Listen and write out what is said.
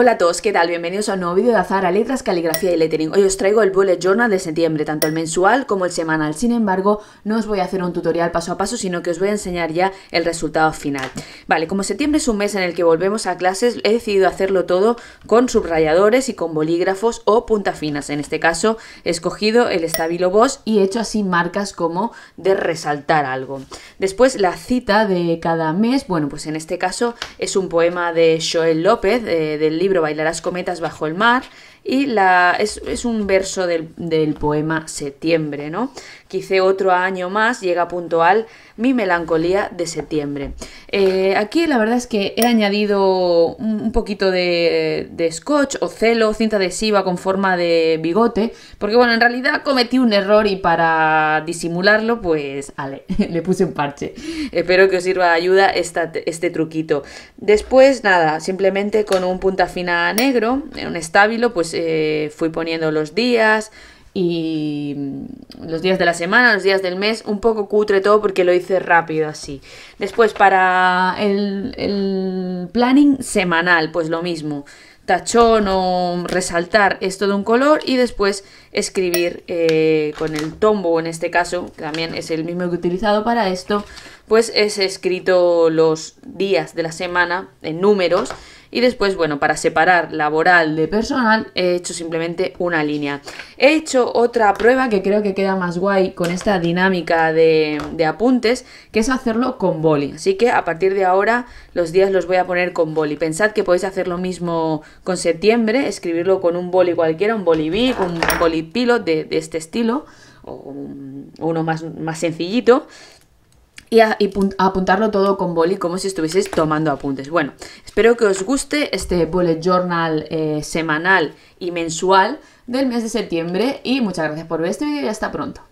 Hola a todos, ¿qué tal? Bienvenidos a un nuevo vídeo de a Letras, Caligrafía y Lettering. Hoy os traigo el Bullet Journal de septiembre, tanto el mensual como el semanal. Sin embargo, no os voy a hacer un tutorial paso a paso, sino que os voy a enseñar ya el resultado final. Vale, como septiembre es un mes en el que volvemos a clases, he decidido hacerlo todo con subrayadores y con bolígrafos o punta finas. En este caso, he escogido el Stabilo Boss y he hecho así marcas como de resaltar algo. Después, la cita de cada mes, bueno, pues en este caso es un poema de Joel López, eh, del libro libro las cometas bajo el mar y la, es, un verso del, del, poema Septiembre, ¿no? Quizá otro año más llega puntual mi melancolía de septiembre. Eh, aquí la verdad es que he añadido un poquito de, scotch o celo, cinta adhesiva con forma de bigote, porque bueno, en realidad cometí un error y para disimularlo, pues ale, le puse un parche. Espero que os sirva de ayuda este truquito. Después, nada, simplemente con un punta fina negro, un estábilo, pues eh, fui poniendo los días, y mm, los días de la semana, los días del mes, un poco cutre todo porque lo hice rápido así. Después para el, planning semanal, pues lo mismo, tachón o resaltar esto de un color y después escribir eh, con el tombo, en este caso, que también es el mismo que he utilizado para esto, pues es escrito los días de la semana en números y después, bueno, para separar laboral de personal, he hecho simplemente una línea. He hecho otra prueba que creo que queda más guay con esta dinámica de, apuntes, que es hacerlo con boli. Así que a partir de ahora los días los voy a poner con boli. Pensad que podéis hacer lo mismo con septiembre, escribirlo con un boli cualquiera, un boli big, un boli pilot de, este estilo, o, uno más, más sencillito y, apuntarlo todo con boli como si estuvieseis tomando apuntes. Bueno, espero que os guste este bullet journal eh, semanal y mensual del mes de septiembre y muchas gracias por ver este vídeo y hasta pronto.